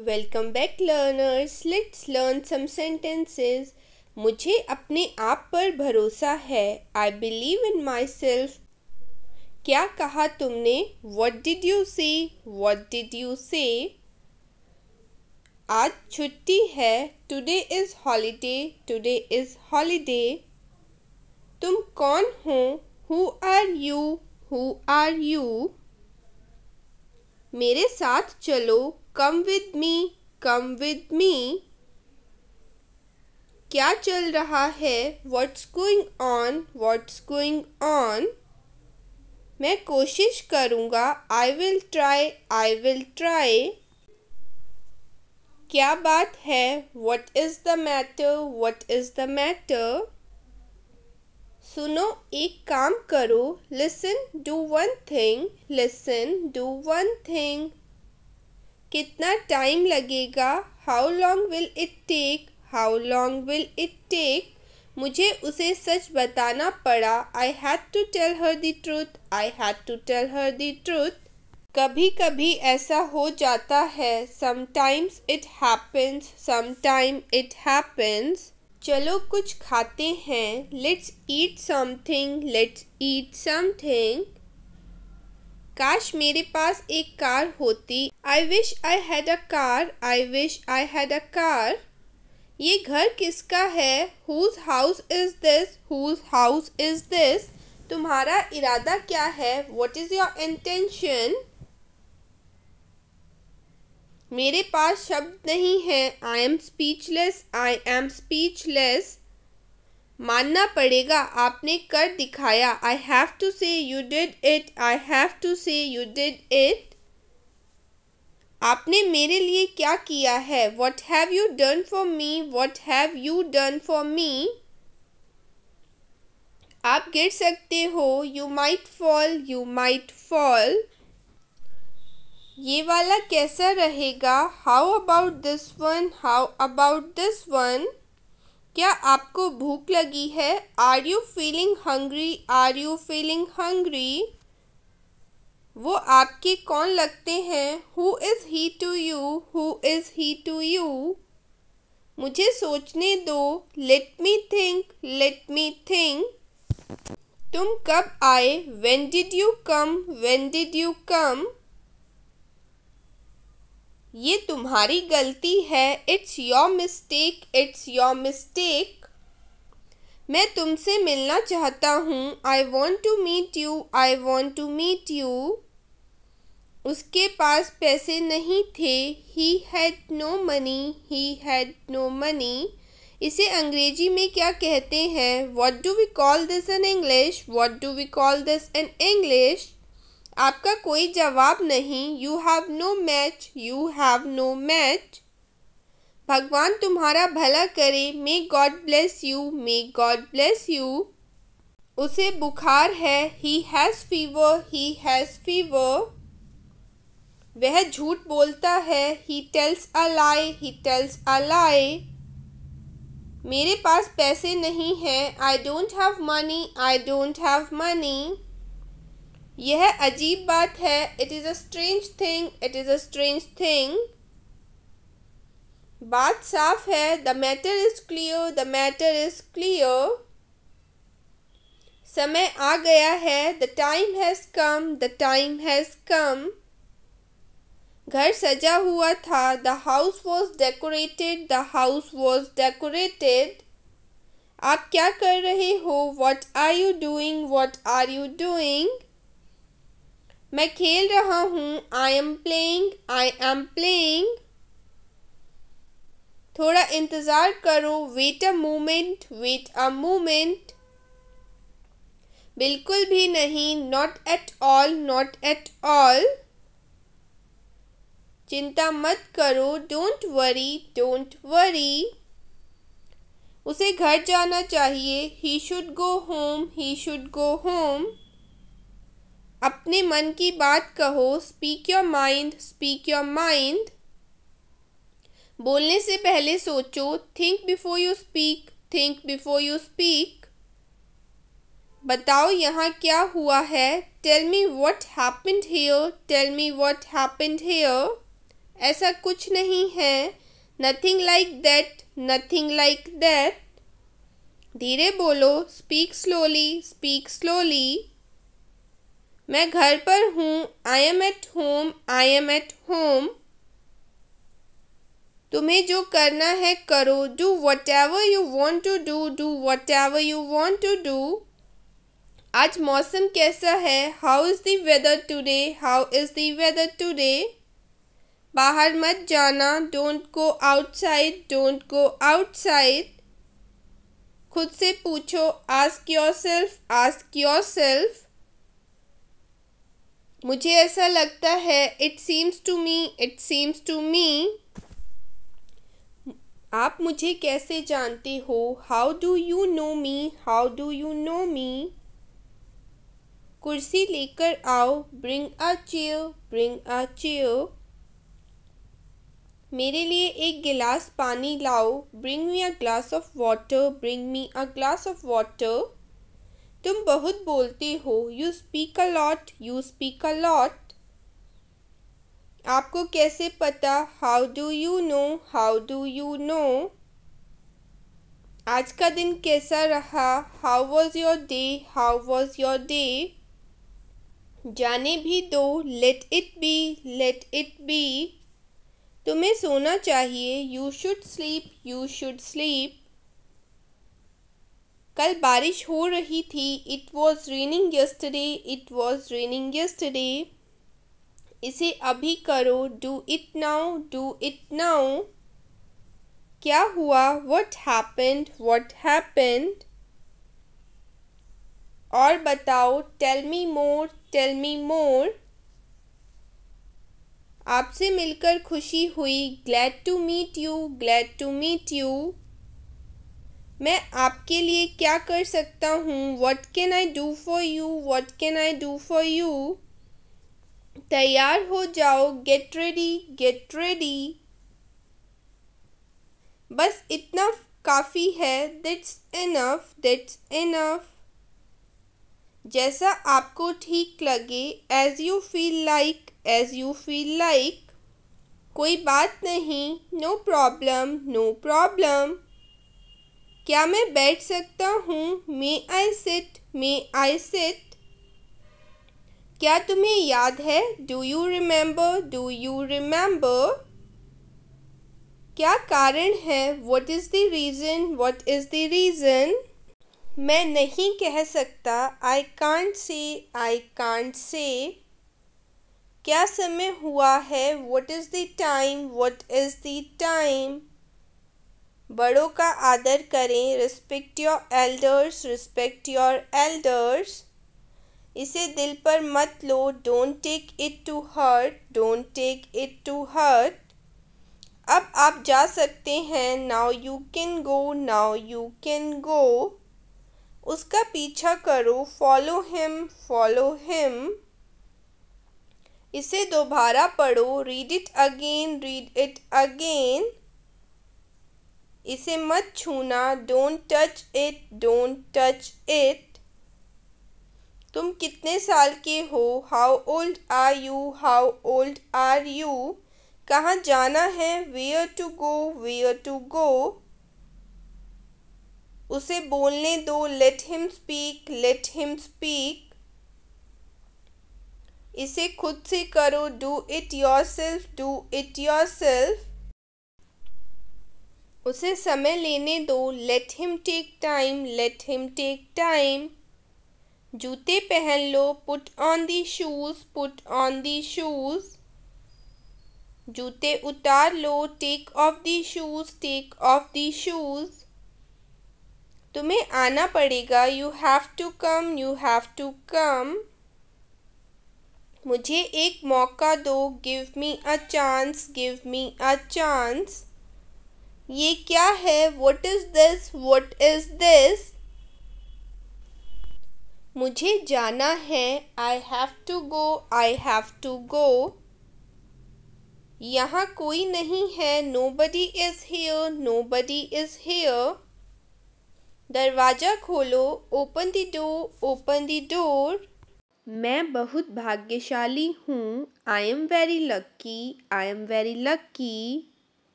Welcome back learners let's learn some sentences मुझे अपने आप पर भरोसा है I believe in my self क्या कहा तुमने what did you say what did you say आज छुट्टी है today is holiday today is holiday तुम कौन हो who are you who are you मेरे साथ चलो come with me come with me क्या चल रहा है what's going on what's going on मैं कोशिश करूँगा I will try I will try क्या बात है what is the matter what is the matter सुनो एक काम करो listen do one thing listen do one thing कितना टाइम लगेगा how long will it take how long will it take मुझे उसे सच बताना पड़ा I had to tell her the truth I had to tell her the truth कभी कभी ऐसा हो जाता है sometimes it happens sometime it happens चलो कुछ खाते हैं let's eat something let's eat something काश मेरे पास एक कार होती I wish I had a car I wish I had a car ये घर किसका है whose house is this whose house is this तुम्हारा इरादा क्या है वॉट इज़ योर इंटेंशन मेरे पास शब्द नहीं है I am speechless I am speechless मानना पड़ेगा आपने कर दिखाया I have to say you did it I have to say you did it आपने मेरे लिए क्या किया है what have you done for me what have you done for me आप गिर सकते हो you might fall you might fall ये वाला कैसा रहेगा how about this one how about this one क्या आपको भूख लगी है are you feeling hungry are you feeling hungry वो आपके कौन लगते हैं who is he to you who is he to you मुझे सोचने दो let me think let me think तुम कब आए when did you come when did you come ये तुम्हारी गलती है it's your mistake it's your mistake मैं तुमसे मिलना चाहता हूँ I want to meet you I want to meet you उसके पास पैसे नहीं थे he had no money he had no money इसे अंग्रेजी में क्या कहते हैं what do we call this in English what do we call this in English आपका कोई जवाब नहीं you have no match you have no match भगवान तुम्हारा भला करे may God bless you may God bless you उसे बुखार है he has fever he has fever वह झूठ बोलता है he tells a lie he tells अ लाई मेरे पास पैसे नहीं हैं I don't have money I don't have money यह अजीब बात है it is a strange thing it is a strange thing बात साफ है the matter is clear the matter is clear समय आ गया है the time has come the time has come घर सजा हुआ था the house was decorated the house was decorated आप क्या कर रहे हो what are you doing what are you doing मैं खेल रहा हूँ I am playing I am playing थोड़ा इंतज़ार करो wait a moment wait a moment बिल्कुल भी नहीं not at all not at all चिंता मत करो डोंट वरी डोंट वरी उसे घर जाना चाहिए he should go home he should go home अपने मन की बात कहो speak your mind speak your mind बोलने से पहले सोचो think before you speak think before you speak बताओ यहाँ क्या हुआ है tell me what happened here tell me what happened here ऐसा कुछ नहीं है nothing like that nothing like that धीरे बोलो स्पीक स्लोली स्पीक स्लोली मैं घर पर हूँ I am at home I am at home तुम्हें जो करना है करो do whatever you want to do do whatever you want to do आज मौसम कैसा है how is the weather today how is the weather today बाहर मत जाना don't go outside don't go outside खुद से पूछो ask yourself ask yourself मुझे ऐसा लगता है it seems to me it seems to me आप मुझे कैसे जानते हो how do you know me how do you know me कुर्सी लेकर आओ bring a chair bring a chair मेरे लिए एक गिलास पानी लाओ bring me a glass of water bring me a glass of water तुम बहुत बोलते हो you speak a lot you speak a lot आपको कैसे पता how do you know how do you no आज का दिन कैसा रहा how was your day how was your day जाने भी दो let it be let it be तुम्हें सोना चाहिए you should sleep you should sleep कल बारिश हो रही थी it was raining yesterday it was raining yesterday इसे अभी करो do it now do it now क्या हुआ वट हैपेंड वट हैपेंड और बताओ टेल मी मोर टेल मी मोर आपसे मिलकर खुशी हुई glad to meet you glad to meet you मैं आपके लिए क्या कर सकता हूँ what can I do for you what can I do for you तैयार हो जाओ गेट रेडी गेट रेडी बस इतना काफ़ी है दैट्स इनफ दैट्स इनफ जैसा आपको ठीक लगे as you feel like as you feel like कोई बात नहीं नो प्रॉब्लम नो प्रॉब्लम क्या मैं बैठ सकता हूँ मे I sit may I sit क्या तुम्हें याद है do you remember do you remember क्या कारण है what is the reason what is the reason मैं नहीं कह सकता I can't say I can't say क्या समय हुआ है what is the time what is the time बड़ों का आदर करें respect your elders respect your elders इसे दिल पर मत लो don't take it to hurt don't take it to hurt अब आप जा सकते हैं now you can go now you can go उसका पीछा करो फॉलो हिम फॉलो हिम इसे दोबारा पढ़ो read it again read it again इसे मत छूना don't touch it don't touch it तुम कितने साल के हो how old are you how old are you कहाँ जाना है where to go where to go उसे बोलने दो let him speak let him speak इसे खुद से करो do it yourself do it yourself उसे समय लेने दो let him take time late him take time जूते पहन लो put on the shoes put on the shoes जूते उतार लो take off the shoes take off the shoes तुम्हें आना पड़ेगा you have to come you have to come मुझे एक मौका दो give me a chance give me a chance ये क्या है what is this what is this मुझे जाना है I have to go I have to go यहाँ कोई नहीं है nobody is here nobody is here दरवाज़ा खोलो open the door open the door मैं बहुत भाग्यशाली हूँ I am very lucky I am very lucky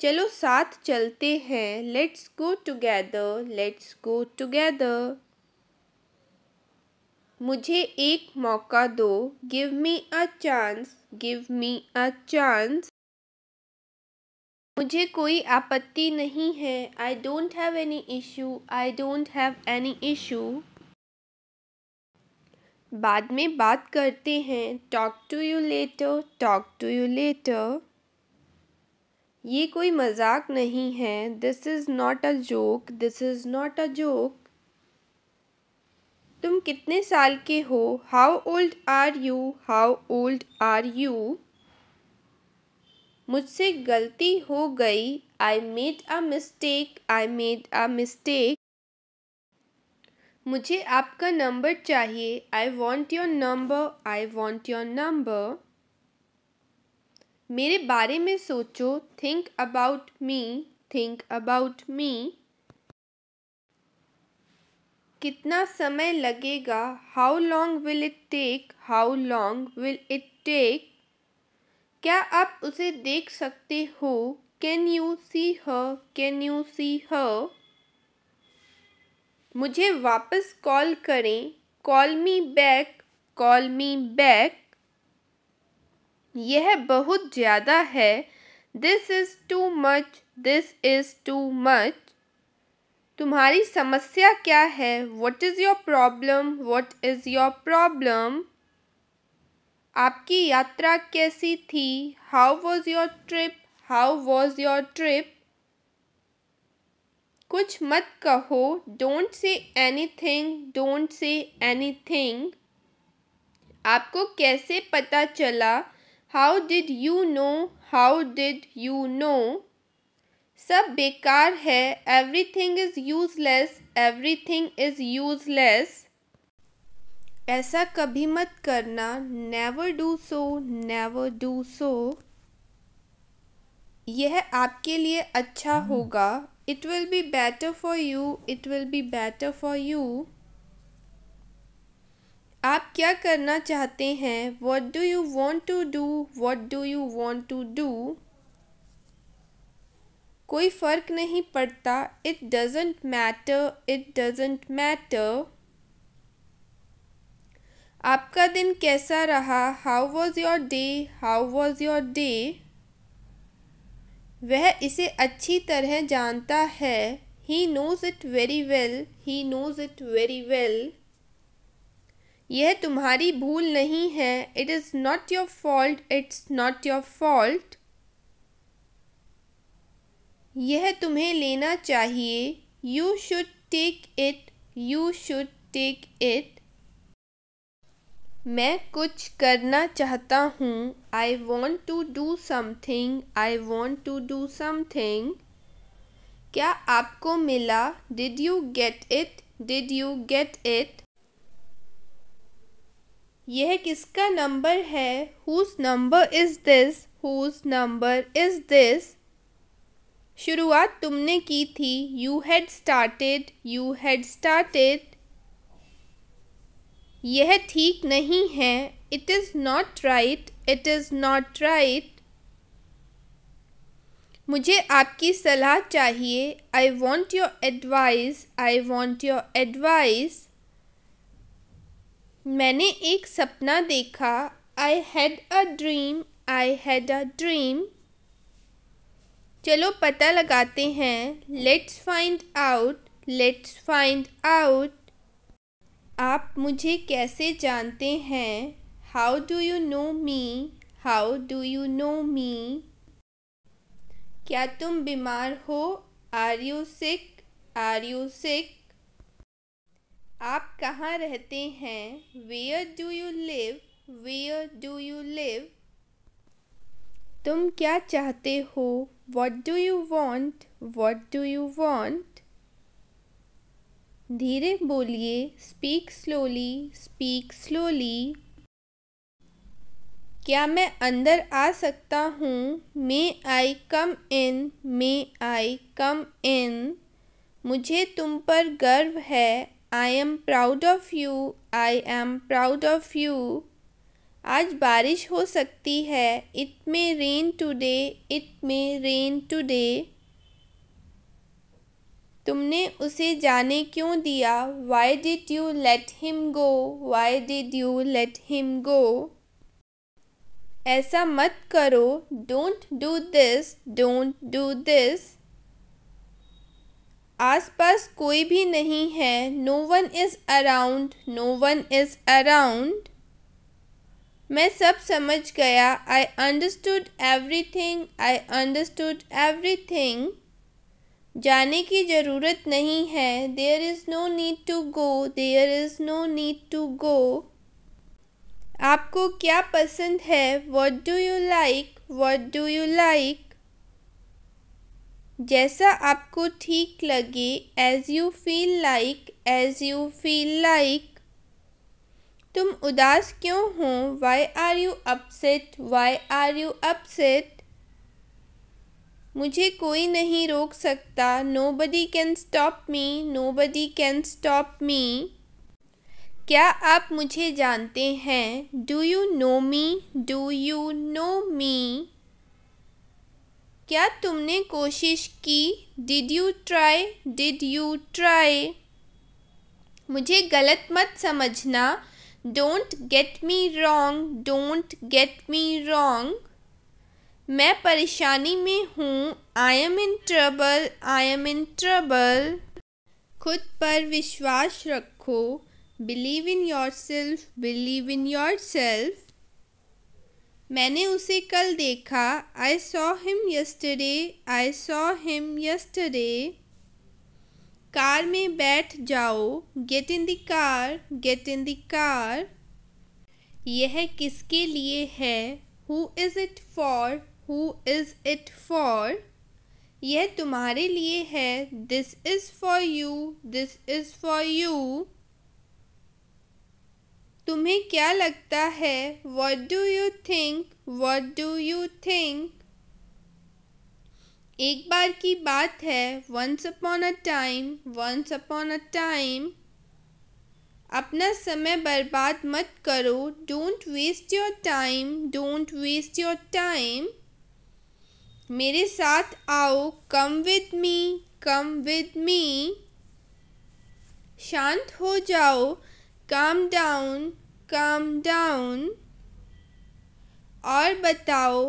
चलो साथ चलते हैं let's go together let's go together मुझे एक मौका दो give me a chance give me a chance मुझे कोई आपत्ति नहीं है I don't have any issue I don't have any issue बाद में बात करते हैं talk to you later talk to you later ये कोई मजाक नहीं है this is not a joke this is not a joke तुम कितने साल के हो how old are you how old are you मुझसे गलती हो गई I made a mistake I made a mistake मुझे आपका नंबर चाहिए I want your number I want your number मेरे बारे में सोचो think about me think about me कितना समय लगेगा how long will it take how long will it take क्या आप उसे देख सकते हो can you see her can you see her मुझे वापस कॉल करें call me back call me back यह बहुत ज़्यादा है this is too much this is too much तुम्हारी समस्या क्या है what is your problem what is your problem आपकी यात्रा कैसी थी how was your trip how was your trip कुछ मत कहो don't say anything don't say anything आपको कैसे पता चला how did you know how did you know सब बेकार है everything is useless everything is useless ऐसा कभी मत करना never do so never do so यह आपके लिए अच्छा hmm. होगा it will be better for you it will be better for you आप क्या करना चाहते हैं what do you want to do what do you want to do कोई फ़र्क नहीं पड़ता it doesn't matter it doesn't matter आपका दिन कैसा रहा how was your day how was your day वह इसे अच्छी तरह जानता है he knows it very well he knows it very well यह तुम्हारी भूल नहीं है it is not your fault it's not your fault यह तुम्हें लेना चाहिए you should take it you should take it मैं कुछ करना चाहता हूँ I want to do something I want to do something क्या आपको मिला did you get it did you get it यह किसका नंबर है whose number is this whose number is this शुरुआत तुमने की थी you had started you had started यह ठीक नहीं है it is not right it is not right मुझे आपकी सलाह चाहिए I want your advice I want your advice मैंने एक सपना देखा I had a dream I had a dream चलो पता लगाते हैं let's find out let's find out आप मुझे कैसे जानते हैं how do you know me how do you know me क्या तुम बीमार हो are you sick are you sick आप कहाँ रहते हैं where do you live where do you live तुम क्या चाहते हो what do you want what do you want धीरे बोलिए स्पीक स्लोली स्पीक स्लोली क्या मैं अंदर आ सकता हूँ मे आई कम इन मे आई कम इन मुझे तुम पर गर्व है I am proud of you I am proud of you आज बारिश हो सकती है it may rain today it may rain today तुमने उसे जाने क्यों दिया why did you let him go why did you let him go ऐसा मत करो don't do this don't do this आसपास कोई भी नहीं है no one is around no one is around मैं सब समझ गया आई understood everything I understood everything जाने की ज़रूरत नहीं है there is no need to go there is no need to go आपको क्या पसंद है what do you like what do you like जैसा आपको ठीक लगे as you feel like as you feel like तुम उदास क्यों हो why are you upset why are you upset मुझे कोई नहीं रोक सकता nobody can stop me nobody can stop me क्या आप मुझे जानते हैं do you know me do you know me क्या तुमने कोशिश की did you try did you try मुझे गलत मत समझना don't get me wrong don't get me wrong मैं परेशानी में हूँ I am in trouble I am in trouble खुद पर विश्वास रखो believe in yourself believe in yourself मैंने उसे कल देखा आई saw him yesterday I saw him yesterday car में बैठ जाओ get in the car get in the car यह किसके लिए है who is it for who is it for यह तुम्हारे लिए है this is for you this is for you तुम्हें क्या लगता है what do you think what do you think एक बार की बात है once upon a time once upon a time अपना समय बर्बाद मत करो don't waste your time don't waste your time मेरे साथ आओ come with me come with me शांत हो जाओ काम डाउन काम डाउन और बताओ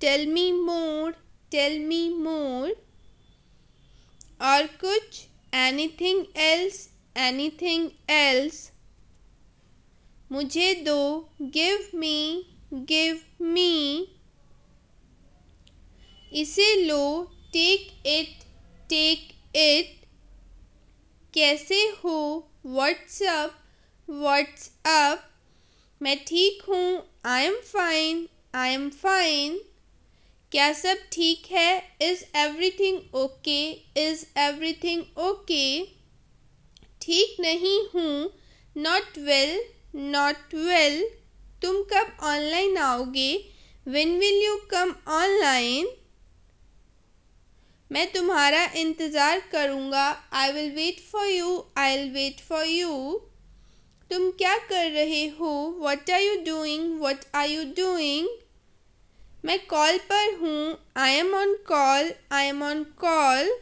टेल मी मोर टेल मी मोर और कुछ एनीथिंग एल्स एनीथिंग एल्स मुझे दो गिव मी गिव मी इसे लो टेक इट टेक इट कैसे हो व्हाट्सअप व्हाट्स अप मैं ठीक हूँ I am fine I am fine क्या सब ठीक है is everything okay is everything okay ठीक नहीं हूँ नॉट वेल नॉट वेल तुम कब ऑनलाइन आओगे when will you come online मैं तुम्हारा इंतज़ार करूँगा I will wait for you I will wait for you तुम क्या कर रहे हो what are you doing what are you doing मैं कॉल पर हूँ I am on call I am on call